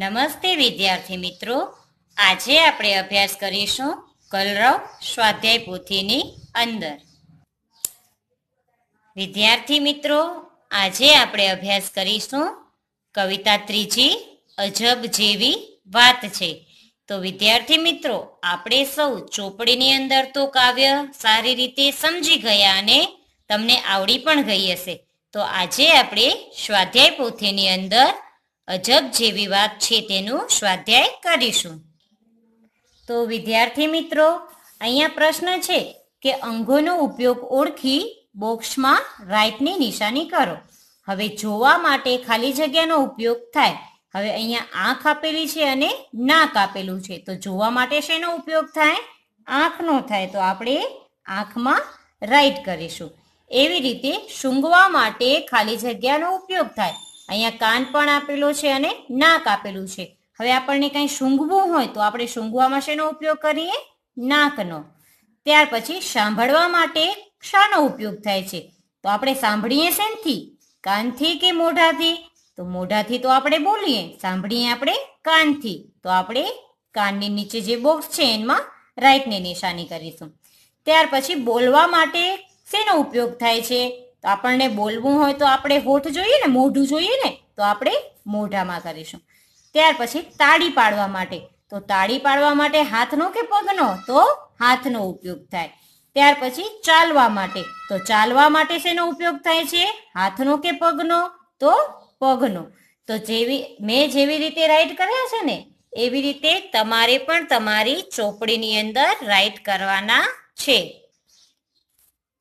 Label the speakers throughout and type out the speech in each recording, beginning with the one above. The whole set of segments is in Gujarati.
Speaker 1: નમસ્તે વિદ્યાર્થી મિત્રો આજે આપણે અભ્યાસ કરીશું કલરવ સ્વાધ્યાય પોથીની અંદર વિદ્યાર્થી મિત્રો આજે આપણે અભ્યાસ કરીશું કવિતા ત્રીજી અજબ જેવી વાત છે તો વિદ્યાર્થી મિત્રો આપણે સૌ ચોપડીની અંદર તો કાવ્ય સારી રીતે સમજી ગયા અને તમને આવડી પણ ગઈ હશે તો આજે આપણે સ્વાધ્યાય પોથીની અંદર અજબ જેવી વાત છે તેનું સ્વાધ્યાય કરીશું તો વિદ્યાર્થી મિત્રો અહીંયા પ્રશ્ન છે કે અંગોનો ઉપયોગ ઓળખી બોક્સમાં રાઇટની નિશાની કરો હવે જોવા માટે ખાલી જગ્યાનો ઉપયોગ થાય હવે અહીંયા આંખ આપેલી છે અને નાક આપેલું છે તો જોવા માટે શેનો ઉપયોગ થાય આંખનો થાય તો આપણે આંખમાં રાઈટ કરીશું એવી રીતે સૂંઘવા માટે ખાલી જગ્યાનો ઉપયોગ થાય અહીંયા કાન પણ આપેલો છે અને નાક આપેલું છે હવે આપણને કંઈ સૂંઘવું હોય તો આપણે સૂંઘવામાં શેનો ઉપયોગ કરીએ નાકનો ત્યાર પછી સાંભળવા માટે ક્ષાનો ઉપયોગ થાય છે તો આપણે સાંભળીએ શેનથી કાનથી કે મોઢાથી તો મોઢાથી તો આપણે બોલીએ સાંભળીએ આપણે કાનથી તો આપણે કાનની નીચે જે બોક્સ છે એમાં રાઈટની નિશાની કરીશું ત્યાર પછી બોલવા માટે શેનો ઉપયોગ થાય છે આપણને બોલવું હોય તો આપણે હોઠ જોઈએ ને મોઢું જોઈએ ને તો આપણે મોઢામાં કરીશું ત્યાર પછી તાળી પાડવા માટે તો તાળી પાડવા માટે હાથનો કે પગનો તો હાથનો ઉપયોગ થાય ત્યાર પછી ચાલવા માટે તો ચાલવા માટે શેનો ઉપયોગ થાય છે હાથનો કે પગનો તો પગનો તો જેવી મેં જેવી રીતે રાઈટ કર્યા છે ને એવી રીતે તમારે પણ તમારી ચોપડીની અંદર રાઈટ કરવાના છે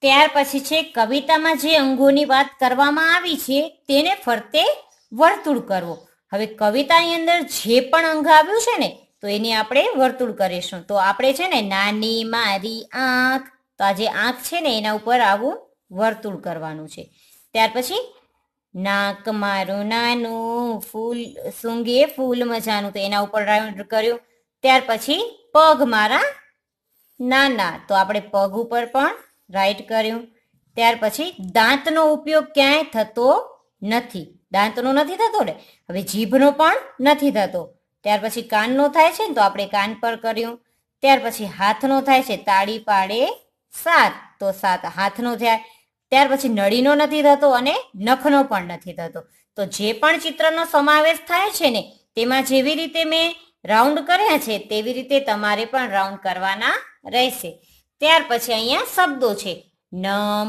Speaker 1: ત્યાર પછી છે કવિતામાં જે અંગોની વાત કરવામાં આવી છે તેને ફરતે વર્તુળ કરવો હવે કવિતાની અંદર જે પણ અંગ આવ્યું છે ને તો એની આપણે વર્તુળ કરીશું તો આપણે છે ને નાની મારી આંખ તો આ જે આંખ છે ને એના ઉપર આવું વર્તુળ કરવાનું છે ત્યાર પછી નાક મારું નાનું ફૂલ સૂંઘે ફૂલ મજાનું તો એના ઉપર રાઉન્ડ કર્યું ત્યાર પછી પગ મારા નાના તો આપણે પગ ઉપર પણ રાઈટ કર્યું ત્યાર પછી દાંતનો ઉપયોગ ક્યાંય થતો નથી દાંતનો નથી થતો ને હવે જીભનો પણ નથી થતો ત્યાર પછી કાનનો થાય છે ને તો આપણે કાન પર કર્યું ત્યાર પછી હાથનો થાય છે તાળી પાડે સાત તો સાત હાથનો થાય ત્યાર પછી નળીનો નથી થતો અને નખનો પણ નથી થતો તો જે પણ ચિત્રનો સમાવેશ થાય છે ને તેમાં જેવી રીતે મેં રાઉન્ડ કર્યા છે તેવી રીતે તમારે પણ રાઉન્ડ કરવાના રહેશે ત્યાર પછી અહીંયા શબ્દો છે નમ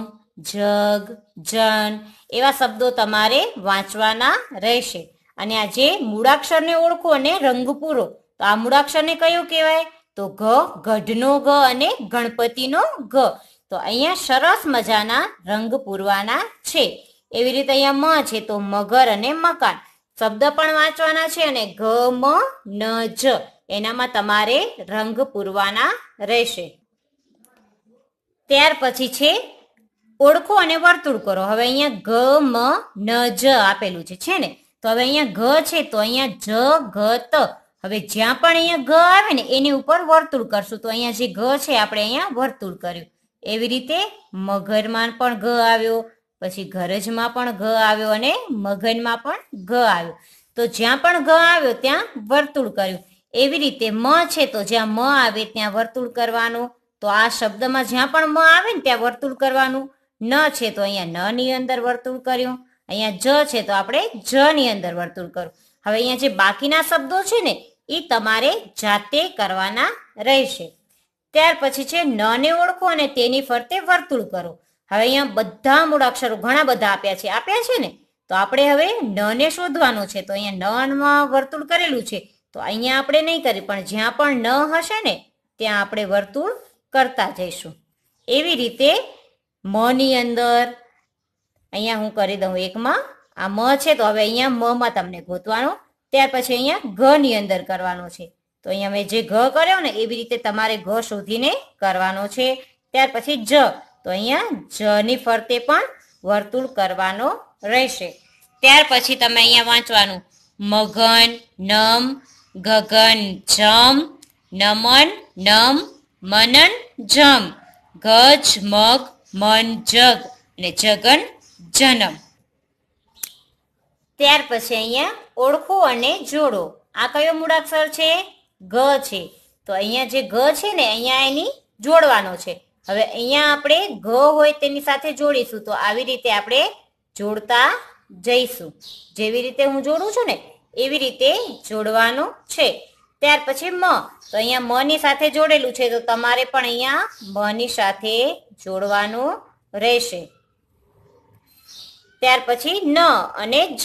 Speaker 1: જગ જન એવા શબ્દો તમારે વાંચવાના રહેશે અને આ જે મૂળાક્ષરને ઓળખો અને રંગ પૂરો તો આ મૂળાક્ષરને કયો કહેવાય તો ઘ ગઢનો ઘ અને ગણપતિનો ઘ તો અહીંયા સરસ મજાના રંગ પૂરવાના છે એવી રીતે અહીંયા મ છે તો મગર અને મકાન શબ્દ પણ વાંચવાના છે અને ઘ મ ન જ એનામાં તમારે રંગ પૂરવાના રહેશે ત્યાર પછી છે ઓળખો અને વર્તુળ કરો હવે અહીંયા ગ મ ન જ આપેલું છે છે ને તો હવે અહીંયા ઘ છે તો અહીંયા જ ઘ ત હવે જ્યાં પણ અહીંયા ઘ આવે ને એની ઉપર વર્તુળ કરશું તો અહીંયા જે ઘ છે આપણે અહીંયા વર્તુળ કર્યું એવી રીતે મગરમાં પણ ઘ આવ્યો પછી ઘરજમાં પણ ઘ આવ્યો અને મગનમાં પણ ઘ આવ્યો તો જ્યાં પણ ઘ આવ્યો ત્યાં વર્તુળ કર્યું એવી રીતે મ છે તો જ્યાં મ આવે ત્યાં વર્તુળ કરવાનું તો આ શબ્દમાં જ્યાં પણ મ આવે ને ત્યાં વર્તુળ કરવાનું ન છે તો અહીંયા ન ની અંદર વર્તુળ કર્યું અહીંયા જ છે તો આપણે જ ની અંદર વર્તુળ કરું હવે અહીંયા જે બાકીના શબ્દો છે ને એ તમારે જાતે કરવાના રહેશે ત્યાર પછી છે ન ને ઓળખો અને તેની ફરતે વર્તુળ કરો હવે અહીંયા બધા મૂળ અક્ષરો ઘણા બધા આપ્યા છે આપ્યા છે ને તો આપણે હવે ન ને શોધવાનું છે તો અહીંયા ન માં વર્તુળ કરેલું છે તો અહીંયા આપણે નહીં કરી પણ જ્યાં પણ ન હશે ને ત્યાં આપણે વર્તુળ કરતા જઈશું એવી રીતે મની અંદર અહીંયા હું કરી દઉં એકમાં આ મ છે તો હવે અહીંયા મમાં તમને ગોતવાનું ત્યાર પછી અહીંયા ઘની અંદર કરવાનો છે તો અહીંયા મેં જે ઘ કર્યો ને એવી રીતે તમારે ઘ શોધીને કરવાનો છે ત્યાર પછી જ તો અહીંયા જની ફરતે પણ વર્તુળ કરવાનો રહેશે ત્યાર પછી તમે અહીંયા વાંચવાનું મગન નમ ગગન જમ નમન નમ મનન જમ ગજ મગ મન જગ અને જગન જનમ ત્યાર પછી અહીંયા ઓળખો અને જોડો આ કયો મૂળાક્ષર છે ગ છે તો અહીંયા જે ગ છે ને અહીંયા એની જોડવાનો છે હવે અહીંયા આપણે ઘ હોય તેની સાથે જોડીશું તો આવી રીતે આપણે જોડતા જઈશું જેવી રીતે હું જોડું છું ને એવી રીતે જોડવાનો છે ત્યાર પછી મ તો અહીંયા મ ની સાથે જોડેલું છે તો તમારે પણ અહીંયા મની સાથે જોડવાનું રહેશે ત્યાર પછી ન અને જ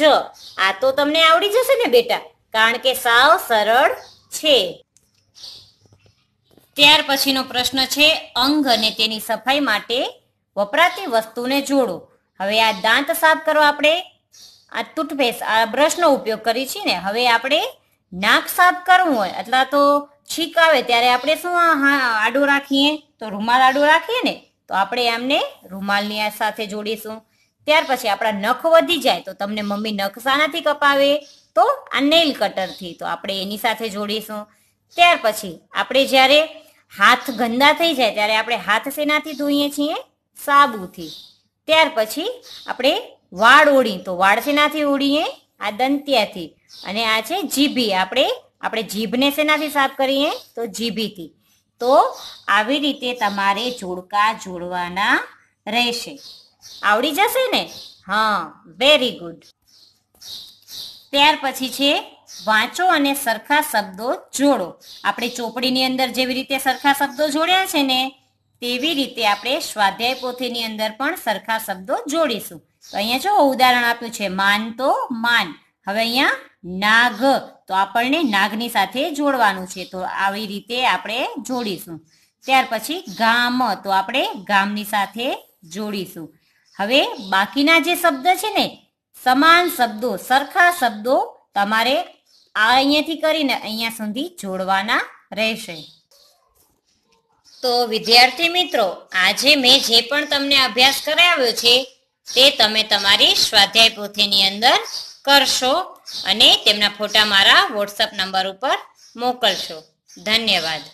Speaker 1: આ તો તમને આવડી જશે ને બેટા કારણ કે સાવ સરળ છે ત્યાર પછીનો પ્રશ્ન છે અંગ અને તેની સફાઈ માટે વપરાતી વસ્તુને જોડો હવે આ દાંત સાફ કરવા આપણે આ ટૂથપેસ્ટ આ બ્રશનો ઉપયોગ કરી છીએ ને હવે આપણે નાક સાફ કરવું હોય એટલે તો છીક આવે ત્યારે આપણે શું આડું રાખીએ તો રૂમાલ આડું રાખીએ ને તો આપણે એમને રૂમાલની સાથે જોડીશું ત્યાર પછી આપણા નખ વધી જાય તો તમને મમ્મી નખ શાનાથી કપાવે તો આ નેલ કટરથી તો આપણે એની સાથે જોડીશું ત્યાર પછી આપણે જ્યારે હાથ ગંદા થઈ જાય ત્યારે આપણે હાથ શેનાથી ધોઈએ છીએ સાબુથી ત્યાર પછી આપણે વાળ ઓળી તો વાળ શેનાથી ઓળીએ આ દંત્યાથી અને આ છે જીભી આપણે આપણે જીભને શેનાથી સાફ કરીએ તો જીભીથી તો આવી રીતે તમારે જોડકા જોડવાના રહેશે આવડી જશે ને હા વેરી ગુડ ત્યાર પછી છે વાંચો અને સરખા શબ્દો જોડો આપણે ચોપડીની અંદર જેવી રીતે સરખા શબ્દો જોડ્યા છે ને તેવી રીતે આપણે સ્વાધ્યાય પોથીની અંદર પણ સરખા શબ્દો જોડીશું તો અહીંયા જો ઉદાહરણ આપ્યું છે માન તો માન હવે અહીંયા નાગ તો આપણને નાગની સાથે જોડવાનું છે તો આવી રીતે આપણે જોડીશું ત્યાર પછી ગામ તો આપણે ગામની સાથે જોડીશું હવે બાકીના જે શબ્દ છે ને સમાન શબ્દો સરખા શબ્દો તમારે આ અહીંયાથી કરીને અહીંયા સુધી જોડવાના રહેશે તો વિદ્યાર્થી મિત્રો આજે મેં જે પણ તમને અભ્યાસ કરાવ્યો છે તે તમે તમારી સ્વાધ્યાય પોથીની અંદર કરશો અને તેમના ફોટા મારા વોટ્સઅપ નંબર ઉપર મોકલશો ધન્યવાદ